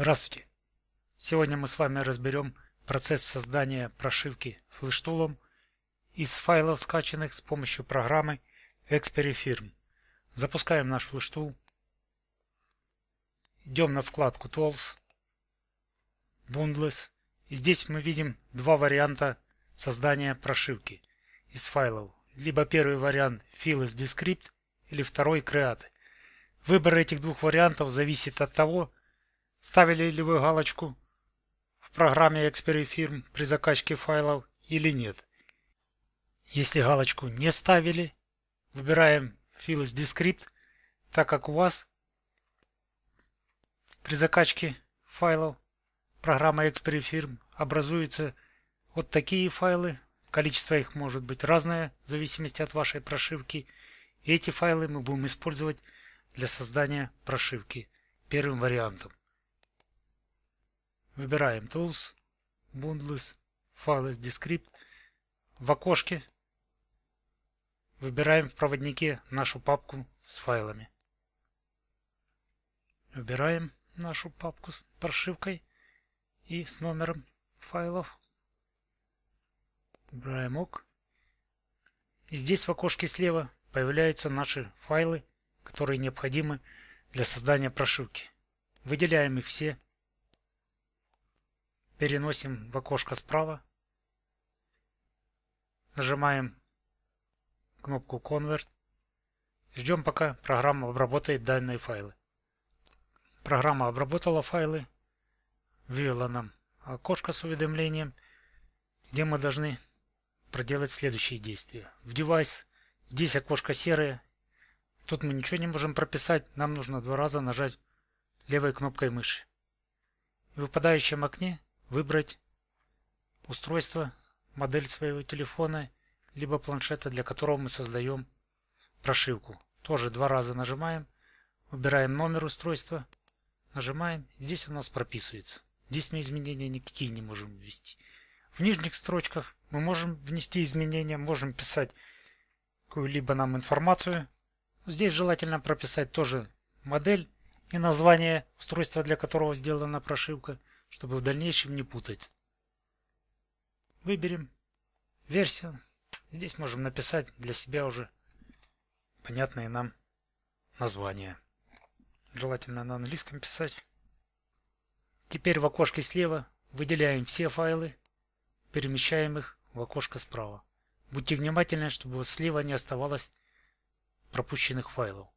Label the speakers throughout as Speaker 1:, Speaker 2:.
Speaker 1: Здравствуйте! Сегодня мы с вами разберем процесс создания прошивки флештулом из файлов, скачанных с помощью программы ExperiFirm. Запускаем наш флештул. Идем на вкладку Tools, Bundles. И здесь мы видим два варианта создания прошивки из файлов. Либо первый вариант Fill Descript или второй Create. Выбор этих двух вариантов зависит от того, Ставили ли вы галочку в программе Xperifirm при закачке файлов или нет? Если галочку не ставили, выбираем Files Descript, так как у вас при закачке файлов программа Xperifirm образуются вот такие файлы. Количество их может быть разное в зависимости от вашей прошивки. И эти файлы мы будем использовать для создания прошивки первым вариантом. Выбираем Tools, Bundles, Files, Descript. В окошке выбираем в проводнике нашу папку с файлами. Выбираем нашу папку с прошивкой и с номером файлов. Выбираем ОК. И здесь в окошке слева появляются наши файлы, которые необходимы для создания прошивки. Выделяем их все переносим в окошко справа, нажимаем кнопку Convert, ждем пока программа обработает данные файлы. Программа обработала файлы, вывела нам окошко с уведомлением, где мы должны проделать следующие действия. В девайс, здесь окошко серое, тут мы ничего не можем прописать, нам нужно два раза нажать левой кнопкой мыши. В выпадающем окне выбрать устройство, модель своего телефона, либо планшета, для которого мы создаем прошивку. Тоже два раза нажимаем, выбираем номер устройства, нажимаем, здесь у нас прописывается. Здесь мы изменения никакие не можем ввести. В нижних строчках мы можем внести изменения, можем писать какую-либо нам информацию. Здесь желательно прописать тоже модель и название устройства, для которого сделана прошивка чтобы в дальнейшем не путать. Выберем версию. Здесь можем написать для себя уже понятное нам название. Желательно на английском писать. Теперь в окошке слева выделяем все файлы, перемещаем их в окошко справа. Будьте внимательны, чтобы слева не оставалось пропущенных файлов.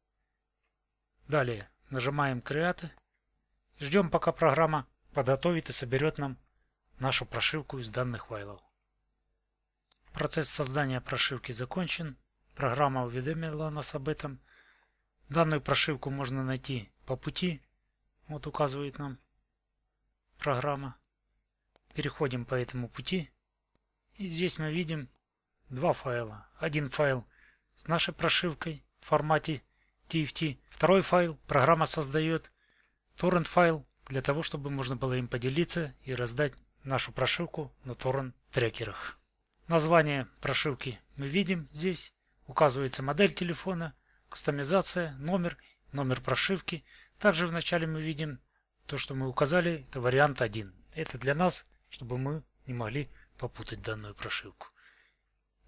Speaker 1: Далее нажимаем Create. Ждем, пока программа подготовит и соберет нам нашу прошивку из данных файлов. Процесс создания прошивки закончен, программа уведомила нас об этом. Данную прошивку можно найти по пути, вот указывает нам программа. Переходим по этому пути. И здесь мы видим два файла. Один файл с нашей прошивкой в формате TFT. Второй файл программа создает. Торрент файл для того, чтобы можно было им поделиться и раздать нашу прошивку на торрент-трекерах. Название прошивки мы видим здесь. Указывается модель телефона, кастомизация, номер, номер прошивки. Также вначале мы видим то, что мы указали, это вариант 1. Это для нас, чтобы мы не могли попутать данную прошивку.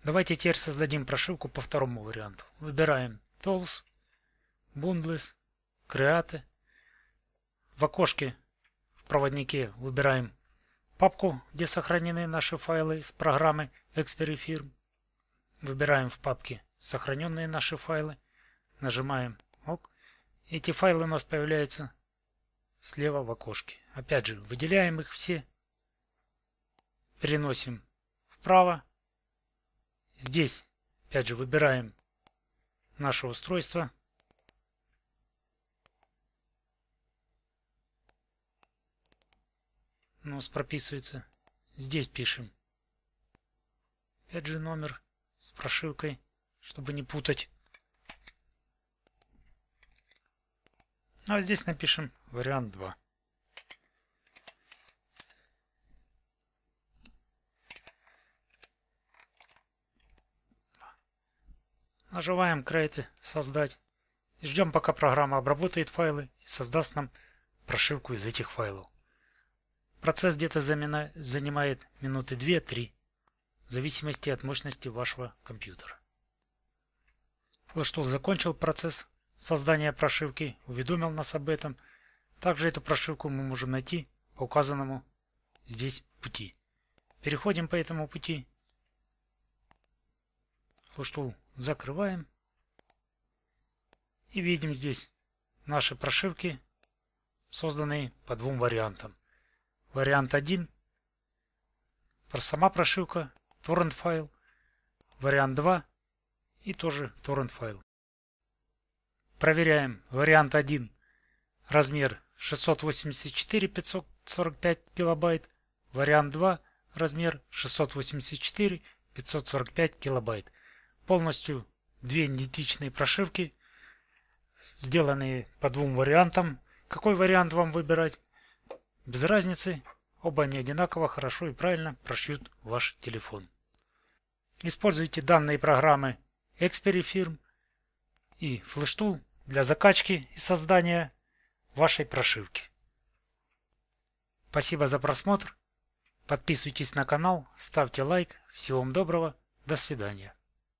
Speaker 1: Давайте теперь создадим прошивку по второму варианту. Выбираем Tools, Bundles, Create, в окошке в проводнике выбираем папку, где сохранены наши файлы с программы Xperifirm. Выбираем в папке сохраненные наши файлы. Нажимаем ОК. Эти файлы у нас появляются слева в окошке. Опять же, выделяем их все. Переносим вправо. Здесь, опять же, выбираем наше устройство. у нас прописывается. Здесь пишем. же номер с прошивкой, чтобы не путать. Ну а здесь напишем вариант 2. Нажимаем Create «Создать». ждем, пока программа обработает файлы и создаст нам прошивку из этих файлов. Процесс где-то занимает минуты 2-3, в зависимости от мощности вашего компьютера. FlashTool закончил процесс создания прошивки, уведомил нас об этом. Также эту прошивку мы можем найти по указанному здесь пути. Переходим по этому пути. FlashTool закрываем. И видим здесь наши прошивки, созданные по двум вариантам. Вариант 1. Сама прошивка, торрент файл. Вариант 2. И тоже торрент файл. Проверяем. Вариант 1. Размер 684 545 килобайт. Вариант 2. Размер 684 545 килобайт. Полностью две идентичные прошивки, сделанные по двум вариантам. Какой вариант вам выбирать? Без разницы, оба они одинаково хорошо и правильно прошьют ваш телефон. Используйте данные программы ExperiFirm и FlashTool для закачки и создания вашей прошивки. Спасибо за просмотр. Подписывайтесь на канал, ставьте лайк. Всего вам доброго. До свидания.